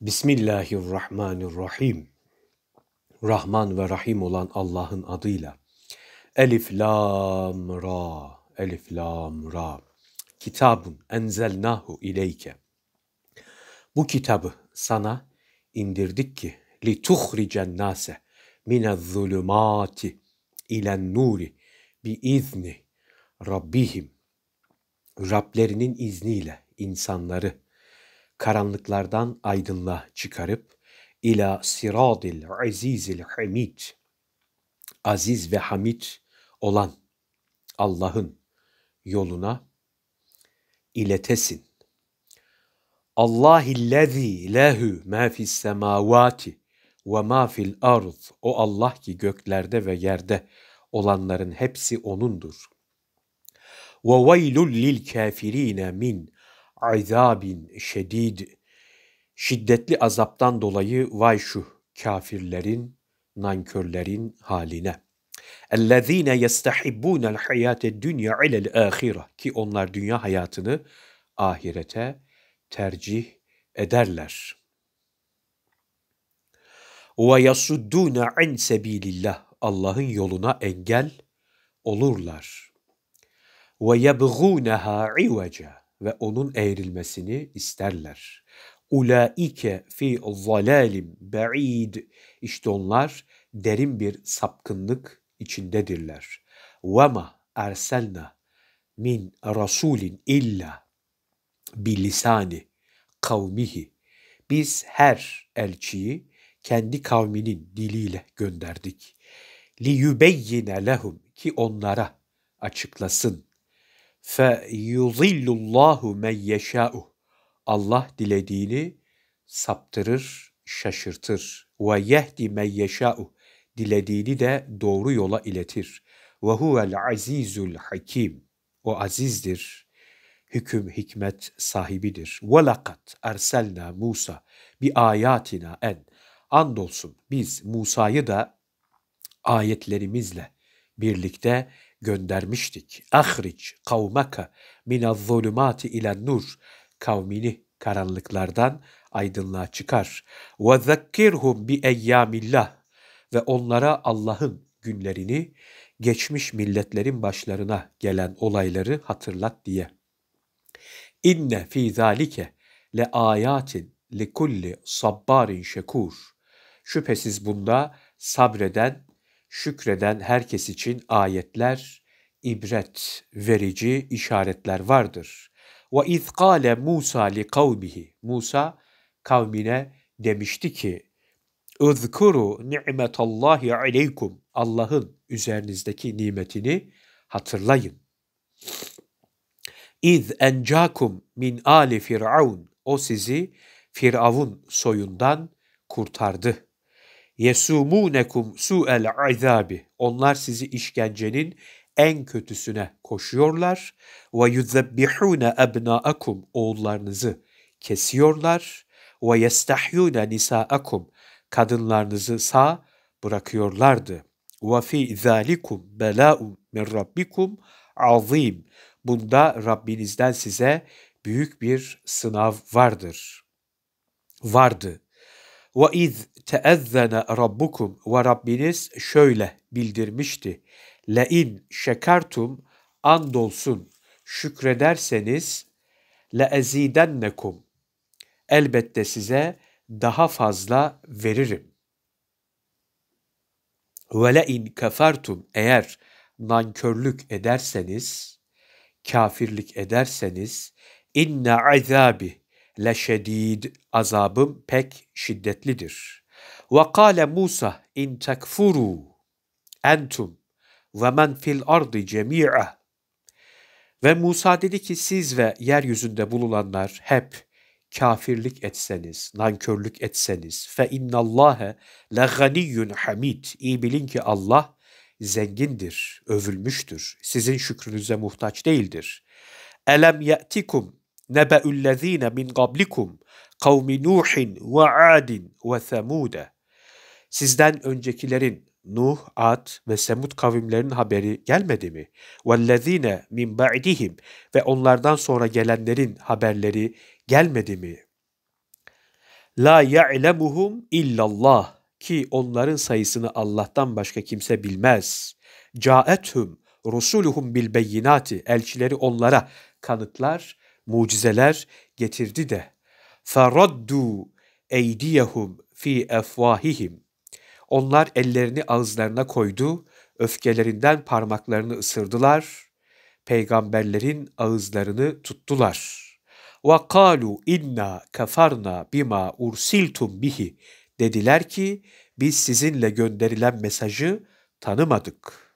Bismillahirrahmanirrahim. Rahman ve Rahim olan Allah'ın adıyla. Elif lam ra. Elif lam ra. Kitabun enzelnahu ileyke. Bu kitabı sana indirdik ki li tuhricen nase minez zulümati ilen nuri bi izni rabbihim. Rablerinin izniyle insanları karanlıklardan aydınlığa çıkarıp ila siradil azizil hamid aziz ve hamid olan Allah'ın yoluna iletesin. Allahillezî lehu mâ fis semâvâti ve mâ fil ard. O Allah ki göklerde ve yerde olanların hepsi O'nundur. Ve veylul lil kafirine min azabin şedid şiddetli azaptan dolayı vay şu kafirlerin nankörlerin haline. اَلَّذ۪ينَ يَسْتَحِبُّونَ الْحَيَاتَ الدُّنْيَا عِلَى الْآخِرَةِ Ki onlar dünya hayatını ahirete tercih ederler. وَيَسُدُّونَ عَنْ سَب۪يلِ اللّٰهِ Allah'ın yoluna engel olurlar. وَيَبْغُونَهَا عِوَجًا ve onun eğrilmesini isterler. Ulaike fi zalalim ba'id. İşte onlar derin bir sapkınlık içindedirler. Ve ma erselna min rasulin illa bilisani kavmihi. Biz her elçiyi kendi kavminin diliyle gönderdik. Li yubeyyine lehum ki onlara açıklasın fe yuzillullahu men yeşâ'u. Allah dilediğini saptırır, şaşırtır. Ve yehdi men yeşâ'u. Dilediğini de doğru yola iletir. Ve huvel azizul hakim. O azizdir, hüküm hikmet sahibidir. Ve lakat erselna Musa bi ayatina en. Andolsun biz Musa'yı da ayetlerimizle birlikte göndermiştik. Ahric, kavmaka minaz zulümati ilen nur. Kavmini karanlıklardan aydınlığa çıkar. Ve zekkirhum bi eyyamillah. Ve onlara Allah'ın günlerini, geçmiş milletlerin başlarına gelen olayları hatırlat diye. İnne fi zalike le ayatin li kulli sabbarin şekur. Şüphesiz bunda sabreden şükreden herkes için ayetler, ibret verici işaretler vardır. Ve iz kâle Musa li kavmihi. Musa kavmine demişti ki, Üzkuru ni'metallahi aleykum. Allah'ın üzerinizdeki nimetini hatırlayın. İz encakum min ali firavun. O sizi Firavun soyundan kurtardı yesumunekum su'el azabi. Onlar sizi işkencenin en kötüsüne koşuyorlar ve yuzebbihune ebnaakum oğullarınızı kesiyorlar ve yestahyune nisaakum kadınlarınızı sağ bırakıyorlardı. Ve fi zalikum bela'un min rabbikum azim. Bunda Rabbinizden size büyük bir sınav vardır. Vardı وَاِذْ تَأَذَّنَ رَبُّكُمْ Ve Rabbiniz şöyle bildirmişti. لَاِنْ şekertum andolsun şükrederseniz لَاَزِيدَنَّكُمْ Elbette size daha fazla veririm. وَلَاِنْ كَفَرْتُمْ Eğer nankörlük ederseniz, kafirlik ederseniz, inna azabi leşedid azabım pek şiddetlidir. Ve kâle Musa in tekfuru entum ve men fil ardı cemi'a. Ve Musa dedi ki siz ve yeryüzünde bulunanlar hep kafirlik etseniz, nankörlük etseniz fe innallâhe le ganiyyun hamid. İyi bilin ki Allah zengindir, övülmüştür. Sizin şükrünüze muhtaç değildir. Elem ye'tikum nebe'üllezine min gablikum kavmi Nuhin ve Adin ve Semude. Sizden öncekilerin Nuh, Ad ve Semud kavimlerinin haberi gelmedi mi? وَالَّذ۪ينَ مِنْ بَعْدِهِمْ Ve onlardan sonra gelenlerin haberleri gelmedi mi? La يَعْلَمُهُمْ illallah Ki onların sayısını Allah'tan başka kimse bilmez. Câethum rusuluhum bil beyinati elçileri onlara kanıtlar mucizeler getirdi de faraddu eydiyehum fi efvahihim onlar ellerini ağızlarına koydu öfkelerinden parmaklarını ısırdılar peygamberlerin ağızlarını tuttular ve kalu inna kafarna bima ursiltum bihi dediler ki biz sizinle gönderilen mesajı tanımadık.''